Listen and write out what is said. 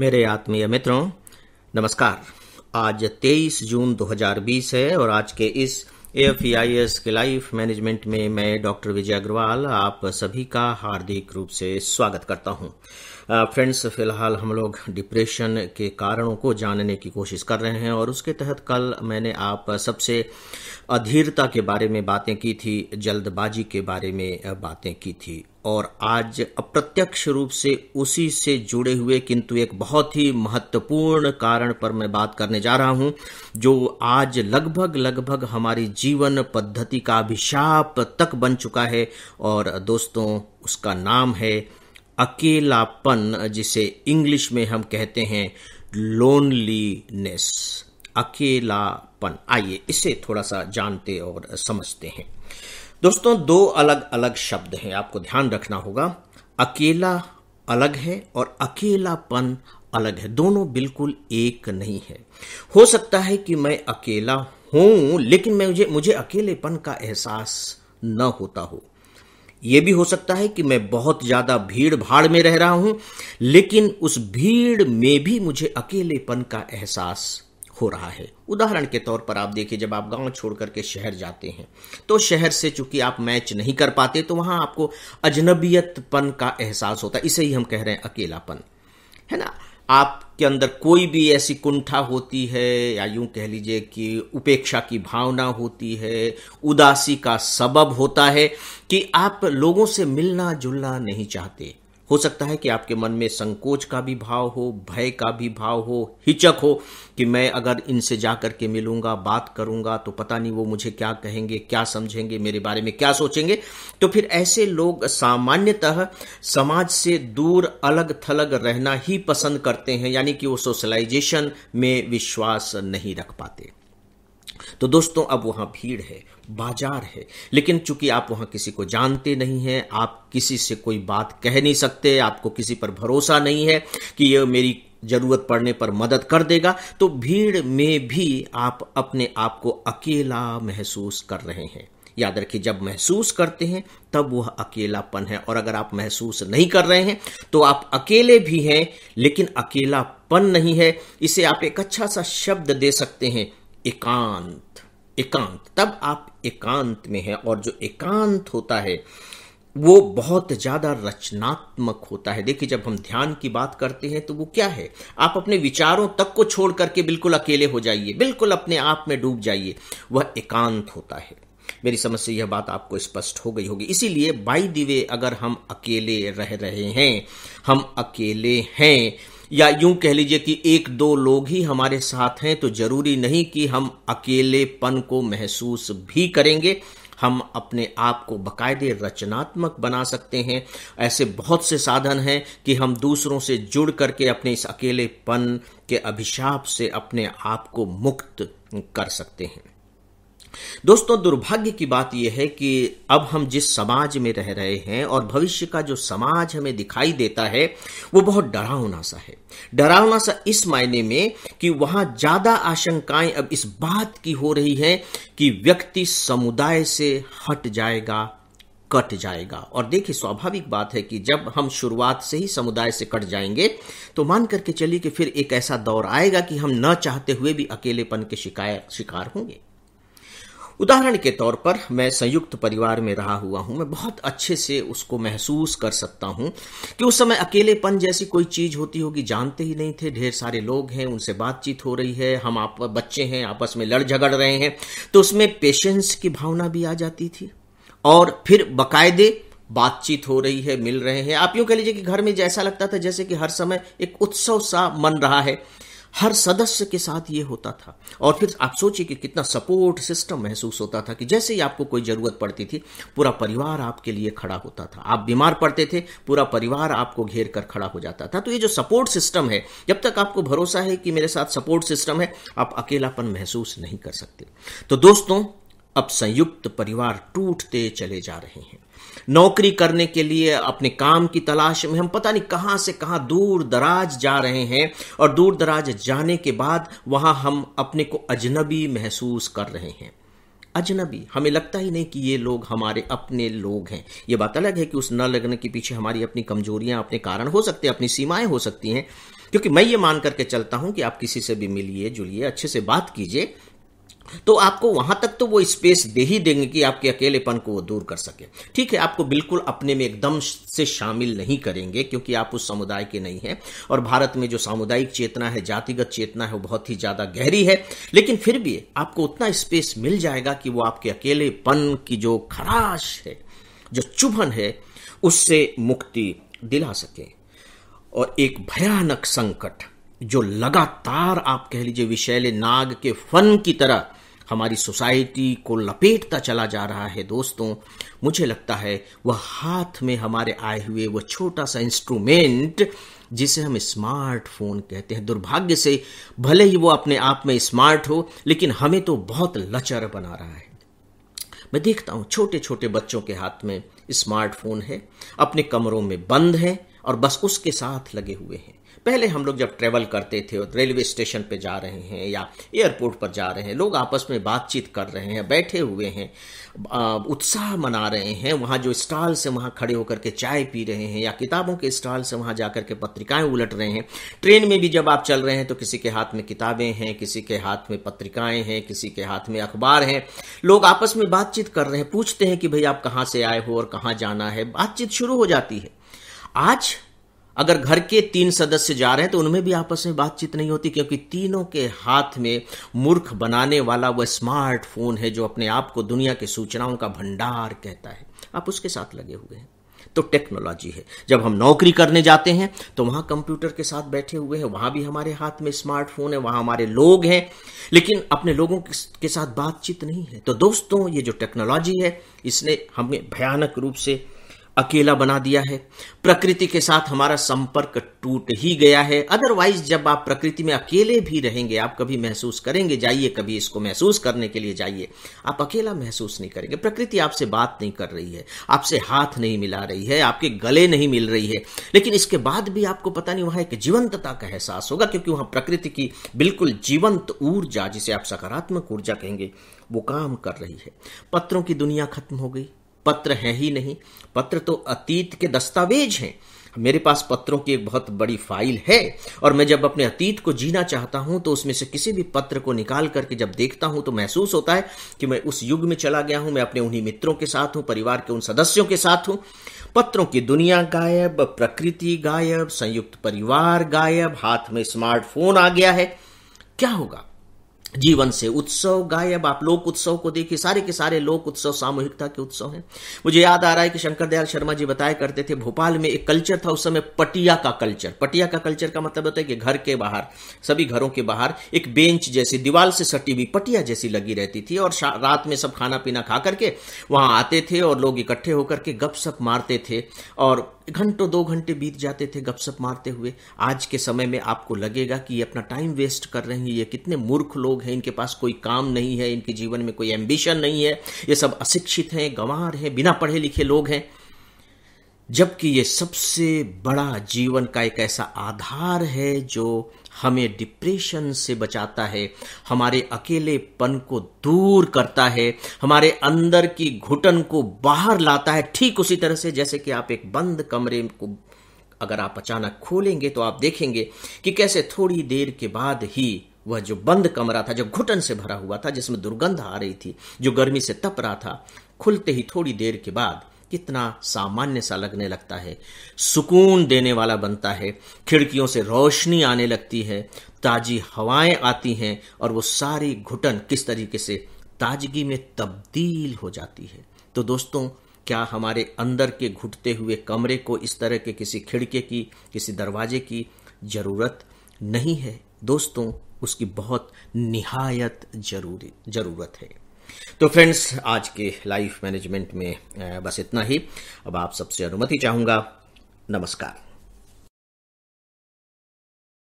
मेरे आत्मीय मित्रों नमस्कार आज 23 जून 2020 है और आज के इस एफ e के लाइफ मैनेजमेंट में मैं डॉक्टर विजय अग्रवाल आप सभी का हार्दिक रूप से स्वागत करता हूं फ्रेंड्स uh, फिलहाल हम लोग डिप्रेशन के कारणों को जानने की कोशिश कर रहे हैं और उसके तहत कल मैंने आप सबसे अधीरता के बारे में बातें की थी जल्दबाजी के बारे में uh, बातें की थी और आज अप्रत्यक्ष रूप से उसी से जुड़े हुए किंतु एक बहुत ही महत्वपूर्ण कारण पर मैं बात करने जा रहा हूं जो आज लगभग लगभग हमारी जीवन पद्धति का अभिशाप तक बन चुका है और दोस्तों उसका नाम है अकेलापन जिसे इंग्लिश में हम कहते हैं लोनलीनेस अकेलापन आइए इसे थोड़ा सा जानते और समझते हैं दोस्तों दो अलग अलग शब्द हैं आपको ध्यान रखना होगा अकेला अलग है और अकेलापन अलग है दोनों बिल्कुल एक नहीं है हो सकता है कि मैं अकेला हूं लेकिन मैं मुझे मुझे अकेलेपन का एहसास न होता हो यह भी हो सकता है कि मैं बहुत ज़्यादा भीड़ भाड़ में रह रहा हूं लेकिन उस भीड़ में भी मुझे अकेलेपन का एहसास हो रहा है उदाहरण के तौर पर आप देखिए जब आप गांव छोड़ करके शहर जाते हैं तो शहर से चूंकि आप मैच नहीं कर पाते तो वहां आपको अजनबियतपन का एहसास होता है इसे ही हम कह रहे हैं अकेलापन है ना आपके अंदर कोई भी ऐसी कुंठा होती है या यूं कह लीजिए कि उपेक्षा की भावना होती है उदासी का सबब होता है कि आप लोगों से मिलना जुलना नहीं चाहते हो सकता है कि आपके मन में संकोच का भी भाव हो भय का भी भाव हो हिचक हो कि मैं अगर इनसे जा के मिलूंगा बात करूंगा तो पता नहीं वो मुझे क्या कहेंगे क्या समझेंगे मेरे बारे में क्या सोचेंगे तो फिर ऐसे लोग सामान्यतः समाज से दूर अलग थलग रहना ही पसंद करते हैं यानी कि वो सोशलाइजेशन में विश्वास नहीं रख पाते तो दोस्तों अब वहां भीड़ है बाजार है लेकिन चूंकि आप वहां किसी को जानते नहीं हैं आप किसी से कोई बात कह नहीं सकते आपको किसी पर भरोसा नहीं है कि ये मेरी जरूरत पड़ने पर मदद कर देगा तो भीड़ में भी आप अपने आप को अकेला महसूस कर रहे हैं याद रखिए जब महसूस करते हैं तब वह अकेलापन है और अगर आप महसूस नहीं कर रहे हैं तो आप अकेले भी हैं लेकिन अकेलापन नहीं है इसे आप एक अच्छा सा शब्द दे सकते हैं एकांत एकांत तब आप एकांत में है और जो एकांत होता है वो बहुत ज़्यादा रचनात्मक होता है देखिए जब हम ध्यान की बात करते हैं तो वो क्या है आप अपने विचारों तक को छोड़ करके बिल्कुल अकेले हो जाइए बिल्कुल अपने आप में डूब जाइए वह एकांत होता है मेरी समझ से यह बात आपको स्पष्ट हो गई होगी इसीलिए बाई दिवे अगर हम अकेले रह रहे हैं हम अकेले हैं या यूं कह लीजिए कि एक दो लोग ही हमारे साथ हैं तो जरूरी नहीं कि हम अकेलेपन को महसूस भी करेंगे हम अपने आप को बकायदे रचनात्मक बना सकते हैं ऐसे बहुत से साधन हैं कि हम दूसरों से जुड़ करके अपने इस अकेलेपन के अभिशाप से अपने आप को मुक्त कर सकते हैं दोस्तों दुर्भाग्य की बात यह है कि अब हम जिस समाज में रह रहे हैं और भविष्य का जो समाज हमें दिखाई देता है वो बहुत डरावना सा है डरावना सा इस मायने में कि वहां ज्यादा आशंकाएं अब इस बात की हो रही है कि व्यक्ति समुदाय से हट जाएगा कट जाएगा और देखिए स्वाभाविक बात है कि जब हम शुरुआत से ही समुदाय से कट जाएंगे तो मान करके चलिए कि फिर एक ऐसा दौर आएगा कि हम न चाहते हुए भी अकेलेपन के शिकायत शिकार होंगे उदाहरण के तौर पर मैं संयुक्त परिवार में रहा हुआ हूं मैं बहुत अच्छे से उसको महसूस कर सकता हूं कि उस समय अकेलेपन जैसी कोई चीज होती होगी जानते ही नहीं थे ढेर सारे लोग हैं उनसे बातचीत हो रही है हम आप बच्चे हैं आपस में लड़ झगड़ रहे हैं तो उसमें पेशेंस की भावना भी आ जाती थी और फिर बाकायदे बातचीत हो रही है मिल रहे हैं आप यूं कह लीजिए कि घर में जैसा लगता था जैसे कि हर समय एक उत्सव सा मन रहा है हर सदस्य के साथ ये होता था और फिर आप सोचिए कि कितना सपोर्ट सिस्टम महसूस होता था कि जैसे ही आपको कोई ज़रूरत पड़ती थी पूरा परिवार आपके लिए खड़ा होता था आप बीमार पड़ते थे पूरा परिवार आपको घेर कर खड़ा हो जाता था तो ये जो सपोर्ट सिस्टम है जब तक आपको भरोसा है कि मेरे साथ सपोर्ट सिस्टम है आप अकेलापन महसूस नहीं कर सकते तो दोस्तों अब संयुक्त परिवार टूटते चले जा रहे हैं नौकरी करने के लिए अपने काम की तलाश में हम पता नहीं कहां से कहां दूर दराज जा रहे हैं और दूर दराज जाने के बाद वहां हम अपने को अजनबी महसूस कर रहे हैं अजनबी हमें लगता ही नहीं कि ये लोग हमारे अपने लोग हैं ये बात अलग है कि उस न लगने के पीछे हमारी अपनी कमजोरियां अपने कारण हो सकते हैं अपनी सीमाएं हो सकती हैं क्योंकि मैं ये मान करके चलता हूं कि आप किसी से भी मिलिए जुलिए अच्छे से बात कीजिए तो आपको वहां तक तो वो स्पेस दे ही देंगे कि आपके अकेलेपन को वो दूर कर सके ठीक है आपको बिल्कुल अपने में एकदम से शामिल नहीं करेंगे क्योंकि आप उस समुदाय के नहीं हैं और भारत में जो सामुदायिक चेतना है जातिगत चेतना है वो बहुत ही ज्यादा गहरी है लेकिन फिर भी आपको उतना स्पेस मिल जाएगा कि वो आपके अकेलेपन की जो खराश है जो चुभन है उससे मुक्ति दिला सके और एक भयानक संकट जो लगातार आप कह लीजिए विशैले नाग के फन की तरह हमारी सोसाइटी को लपेटता चला जा रहा है दोस्तों मुझे लगता है वह हाथ में हमारे आए हुए वह छोटा सा इंस्ट्रूमेंट जिसे हम स्मार्टफोन कहते हैं दुर्भाग्य से भले ही वो अपने आप में स्मार्ट हो लेकिन हमें तो बहुत लचर बना रहा है मैं देखता हूं छोटे छोटे बच्चों के हाथ में स्मार्टफोन है अपने कमरों में बंद है और बस उसके साथ लगे हुए हैं पहले हम लोग जब ट्रेवल करते थे रेलवे स्टेशन पे जा रहे हैं या एयरपोर्ट पर जा रहे हैं लोग आपस में बातचीत कर रहे हैं बैठे हुए हैं उत्साह मना रहे हैं वहाँ जो स्टॉल से वहाँ खड़े होकर के चाय पी रहे हैं या किताबों के स्टॉल से वहाँ जा के पत्रिकाएं उलट रहे हैं ट्रेन में भी जब आप चल रहे हैं तो किसी के हाथ में किताबें हैं किसी के हाथ में पत्रिकाएं हैं किसी के हाथ में अखबार हैं लोग आपस में बातचीत कर रहे हैं पूछते हैं कि भाई आप कहाँ से आए हो और कहाँ जाना है बातचीत शुरू हो जाती है आज अगर घर के तीन सदस्य जा रहे हैं तो उनमें भी आपस में बातचीत नहीं होती क्योंकि तीनों के हाथ में मूर्ख बनाने वाला वह स्मार्टफोन है जो अपने आप को दुनिया की सूचनाओं का भंडार कहता है आप उसके साथ लगे हुए हैं तो टेक्नोलॉजी है जब हम नौकरी करने जाते हैं तो वहां कंप्यूटर के साथ बैठे हुए हैं वहां भी हमारे हाथ में स्मार्टफोन है वहां हमारे लोग हैं लेकिन अपने लोगों के साथ बातचीत नहीं है तो दोस्तों ये जो टेक्नोलॉजी है इसने हमें भयानक रूप से अकेला बना दिया है प्रकृति के साथ हमारा संपर्क टूट ही गया है अदरवाइज जब आप प्रकृति में अकेले भी रहेंगे आप कभी महसूस करेंगे जाइए कभी इसको महसूस करने के लिए जाइए आप अकेला महसूस नहीं करेंगे प्रकृति आपसे बात नहीं कर रही है आपसे हाथ नहीं मिला रही है आपके गले नहीं मिल रही है लेकिन इसके बाद भी आपको पता नहीं वहां एक जीवंतता का एहसास होगा क्योंकि वहां प्रकृति की बिल्कुल जीवंत ऊर्जा जिसे आप सकारात्मक ऊर्जा कहेंगे वो काम कर रही है पत्रों की दुनिया खत्म हो गई पत्र है ही नहीं पत्र तो अतीत के दस्तावेज हैं मेरे पास पत्रों की एक बहुत बड़ी फाइल है और मैं जब अपने अतीत को जीना चाहता हूं तो उसमें से किसी भी पत्र को निकाल करके जब देखता हूं तो महसूस होता है कि मैं उस युग में चला गया हूं मैं अपने उन्हीं मित्रों के साथ हूं परिवार के उन सदस्यों के साथ हूं पत्रों की दुनिया गायब प्रकृति गायब संयुक्त परिवार गायब हाथ में स्मार्टफोन आ गया है क्या होगा जीवन से उत्सव गायब आप लोक उत्सव को देखिए सारे के सारे लोक उत्सव सामूहिकता के उत्सव हैं मुझे याद आ रहा है कि शंकर दयाल शर्मा जी बताया करते थे भोपाल में एक कल्चर था उस समय पटिया का कल्चर पटिया का कल्चर का मतलब होता है कि घर के बाहर सभी घरों के बाहर एक बेंच जैसी दीवार से सटी हुई पटिया जैसी लगी रहती थी और रात में सब खाना पीना खा करके वहां आते थे और लोग इकट्ठे होकर के गप मारते थे और घंटों दो घंटे बीत जाते थे गपशप मारते हुए आज के समय में आपको लगेगा कि ये अपना टाइम वेस्ट कर रहे हैं ये कितने मूर्ख लोग हैं इनके पास कोई काम नहीं है इनके जीवन में कोई एम्बिशन नहीं है ये सब अशिक्षित हैं गंवार हैं बिना पढ़े लिखे लोग हैं जबकि ये सबसे बड़ा जीवन का एक ऐसा आधार है जो हमें डिप्रेशन से बचाता है हमारे अकेलेपन को दूर करता है हमारे अंदर की घुटन को बाहर लाता है ठीक उसी तरह से जैसे कि आप एक बंद कमरे को अगर आप अचानक खोलेंगे तो आप देखेंगे कि कैसे थोड़ी देर के बाद ही वह जो बंद कमरा था जो घुटन से भरा हुआ था जिसमें दुर्गंध आ रही थी जो गर्मी से तप रहा था खुलते ही थोड़ी देर के बाद कितना सामान्य सा लगने लगता है सुकून देने वाला बनता है खिड़कियों से रोशनी आने लगती है ताजी हवाएं आती हैं और वो सारी घुटन किस तरीके से ताजगी में तब्दील हो जाती है तो दोस्तों क्या हमारे अंदर के घुटते हुए कमरे को इस तरह के किसी खिड़के की किसी दरवाजे की ज़रूरत नहीं है दोस्तों उसकी बहुत निहायत जरूरी ज़रूरत है तो फ्रेंड्स आज के लाइफ मैनेजमेंट में बस इतना ही अब आप सबसे अनुमति चाहूंगा नमस्कार